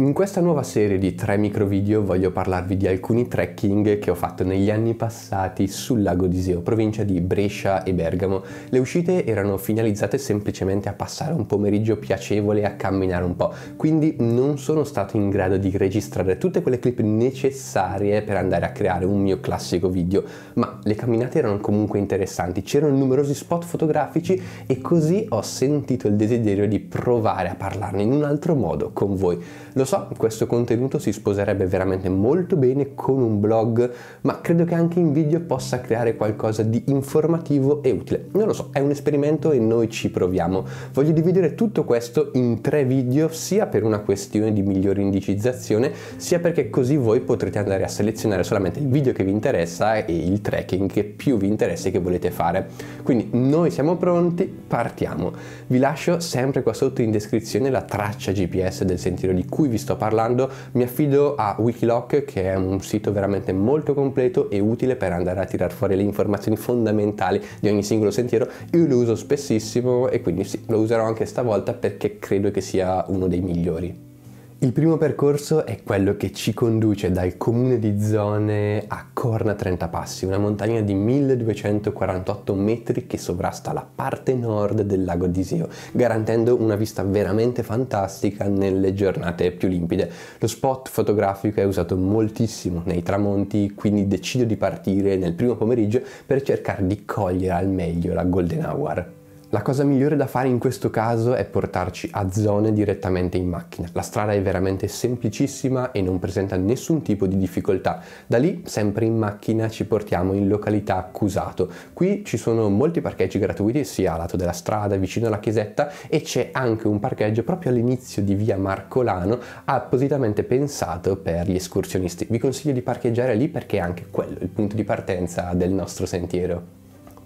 In questa nuova serie di 3 micro video voglio parlarvi di alcuni trekking che ho fatto negli anni passati sul lago di Seo, provincia di Brescia e Bergamo. Le uscite erano finalizzate semplicemente a passare un pomeriggio piacevole e a camminare un po', quindi non sono stato in grado di registrare tutte quelle clip necessarie per andare a creare un mio classico video, ma le camminate erano comunque interessanti, c'erano numerosi spot fotografici e così ho sentito il desiderio di provare a parlarne in un altro modo con voi. Lo sa, questo contenuto si sposerebbe veramente molto bene con un blog, ma credo che anche in video possa creare qualcosa di informativo e utile. Non lo so, è un esperimento e noi ci proviamo. Voglio dividere tutto questo in tre video, sia per una questione di migliore indicizzazione, sia perché così voi potrete andare a selezionare solamente il video che vi interessa e il tracking che più vi interessa e che volete fare. Quindi noi siamo pronti, partiamo. Vi lascio sempre qua sotto in descrizione la traccia GPS del sentiero di cui vi vi sto parlando, mi affido a Wikiloc che è un sito veramente molto completo e utile per andare a tirar fuori le informazioni fondamentali di ogni singolo sentiero. Io lo uso spessissimo e quindi sì, lo userò anche stavolta perché credo che sia uno dei migliori. Il primo percorso è quello che ci conduce dal comune di Zone a Corna 30 Passi, una montagna di 1248 metri che sovrasta la parte nord del lago di Iseo, garantendo una vista veramente fantastica nelle giornate più limpide. Lo spot fotografico è usato moltissimo nei tramonti, quindi decido di partire nel primo pomeriggio per cercare di cogliere al meglio la Golden Hour. La cosa migliore da fare in questo caso è portarci a zone direttamente in macchina. La strada è veramente semplicissima e non presenta nessun tipo di difficoltà. Da lì, sempre in macchina, ci portiamo in località Cusato. Qui ci sono molti parcheggi gratuiti sia a lato della strada, vicino alla chiesetta e c'è anche un parcheggio proprio all'inizio di via Marcolano appositamente pensato per gli escursionisti. Vi consiglio di parcheggiare lì perché è anche quello il punto di partenza del nostro sentiero.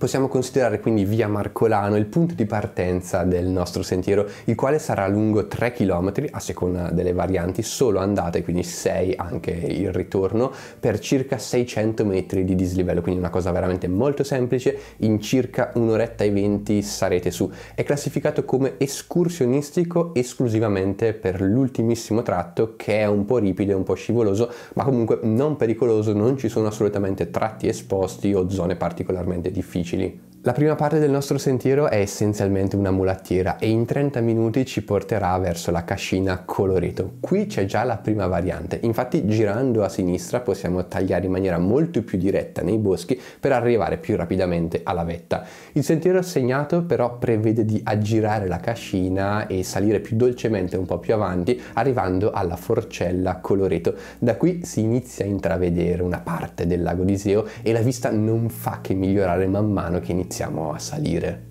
Possiamo considerare quindi via Marcolano il punto di partenza del nostro sentiero, il quale sarà lungo 3 km a seconda delle varianti, solo andate, quindi 6 anche il ritorno, per circa 600 metri di dislivello, quindi una cosa veramente molto semplice, in circa un'oretta e venti sarete su. È classificato come escursionistico esclusivamente per l'ultimissimo tratto che è un po' ripido e un po' scivoloso, ma comunque non pericoloso, non ci sono assolutamente tratti esposti o zone particolarmente difficili включили La prima parte del nostro sentiero è essenzialmente una mulattiera e in 30 minuti ci porterà verso la cascina Coloreto. Qui c'è già la prima variante, infatti girando a sinistra possiamo tagliare in maniera molto più diretta nei boschi per arrivare più rapidamente alla vetta. Il sentiero segnato però prevede di aggirare la cascina e salire più dolcemente un po' più avanti arrivando alla forcella Coloreto. Da qui si inizia a intravedere una parte del lago di Seo e la vista non fa che migliorare man mano che inizia iniziamo a salire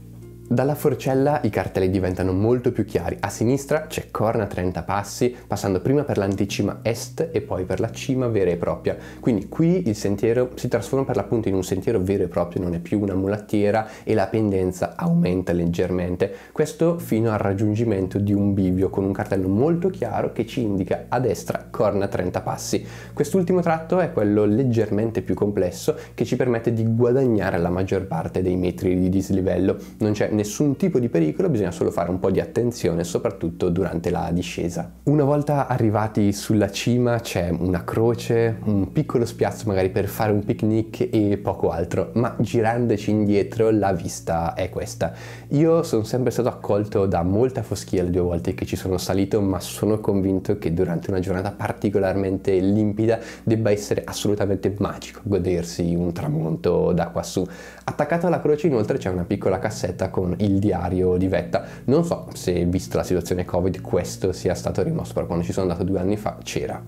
dalla forcella i cartelli diventano molto più chiari. A sinistra c'è Corna 30 passi, passando prima per l'anticima est e poi per la cima vera e propria. Quindi qui il sentiero si trasforma per l'appunto in un sentiero vero e proprio, non è più una mulattiera e la pendenza aumenta leggermente. Questo fino al raggiungimento di un bivio con un cartello molto chiaro che ci indica a destra Corna 30 passi. Quest'ultimo tratto è quello leggermente più complesso che ci permette di guadagnare la maggior parte dei metri di dislivello. Non c'è nessun tipo di pericolo, bisogna solo fare un po' di attenzione, soprattutto durante la discesa. Una volta arrivati sulla cima c'è una croce, un piccolo spiazzo magari per fare un picnic e poco altro, ma girandoci indietro la vista è questa. Io sono sempre stato accolto da molta foschia le due volte che ci sono salito, ma sono convinto che durante una giornata particolarmente limpida debba essere assolutamente magico godersi un tramonto da quassù. Attaccato alla croce inoltre c'è una piccola cassetta con il diario di Vetta. Non so se, vista la situazione Covid, questo sia stato rimosso, però quando ci sono andato due anni fa c'era.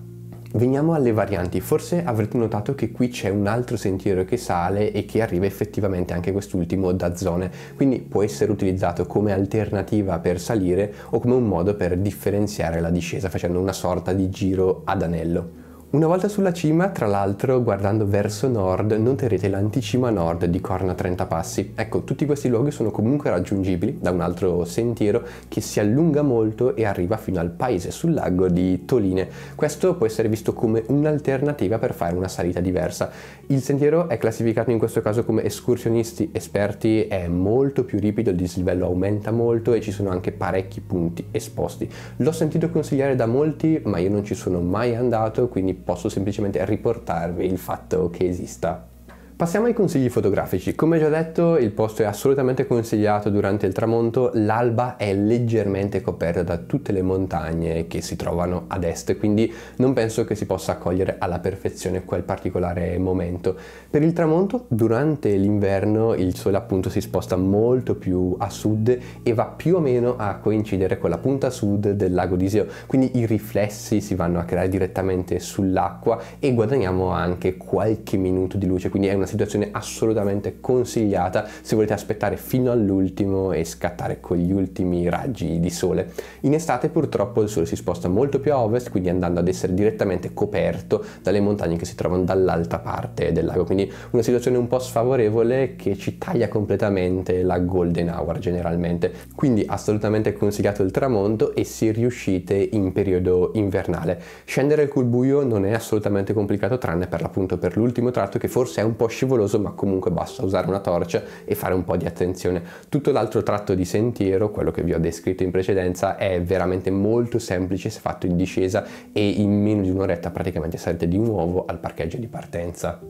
Veniamo alle varianti, forse avrete notato che qui c'è un altro sentiero che sale e che arriva effettivamente anche quest'ultimo da zone, quindi può essere utilizzato come alternativa per salire o come un modo per differenziare la discesa facendo una sorta di giro ad anello. Una volta sulla cima, tra l'altro, guardando verso nord, noterete l'anticima nord di Corna 30 Passi. Ecco, tutti questi luoghi sono comunque raggiungibili da un altro sentiero che si allunga molto e arriva fino al paese sul lago di Toline. Questo può essere visto come un'alternativa per fare una salita diversa. Il sentiero è classificato in questo caso come escursionisti esperti, è molto più ripido, il dislivello aumenta molto e ci sono anche parecchi punti esposti. L'ho sentito consigliare da molti, ma io non ci sono mai andato, quindi posso semplicemente riportarvi il fatto che esista Passiamo ai consigli fotografici. Come già detto, il posto è assolutamente consigliato durante il tramonto, l'alba è leggermente coperta da tutte le montagne che si trovano ad est, quindi non penso che si possa accogliere alla perfezione quel particolare momento. Per il tramonto, durante l'inverno, il sole appunto si sposta molto più a sud e va più o meno a coincidere con la punta sud del lago di Seo, quindi i riflessi si vanno a creare direttamente sull'acqua e guadagniamo anche qualche minuto di luce, quindi è una situazione assolutamente consigliata se volete aspettare fino all'ultimo e scattare con gli ultimi raggi di sole. In estate purtroppo il sole si sposta molto più a ovest, quindi andando ad essere direttamente coperto dalle montagne che si trovano dall'altra parte del lago, quindi una situazione un po' sfavorevole che ci taglia completamente la golden hour generalmente. Quindi assolutamente consigliato il tramonto e se riuscite in periodo invernale. Scendere col buio non è assolutamente complicato tranne per l'appunto per l'ultimo tratto che forse è un po' scivoloso ma comunque basta usare una torcia e fare un po' di attenzione. Tutto l'altro tratto di sentiero, quello che vi ho descritto in precedenza, è veramente molto semplice se fatto in discesa e in meno di un'oretta praticamente sarete di nuovo al parcheggio di partenza.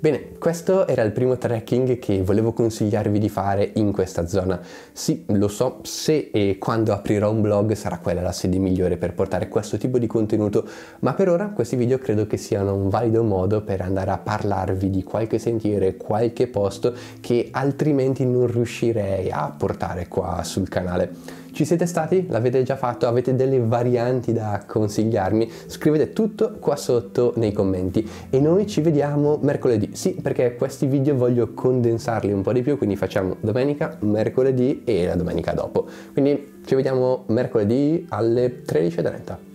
Bene, questo era il primo trekking che volevo consigliarvi di fare in questa zona. Sì, lo so, se e quando aprirò un blog sarà quella la sede migliore per portare questo tipo di contenuto, ma per ora questi video credo che siano un valido modo per andare a parlarvi di qualche sentiero, qualche posto che altrimenti non riuscirei a portare qua sul canale. Ci siete stati? L'avete già fatto? Avete delle varianti da consigliarmi? Scrivete tutto qua sotto nei commenti e noi ci vediamo mercoledì. Sì, perché questi video voglio condensarli un po' di più, quindi facciamo domenica, mercoledì e la domenica dopo. Quindi ci vediamo mercoledì alle 13.30.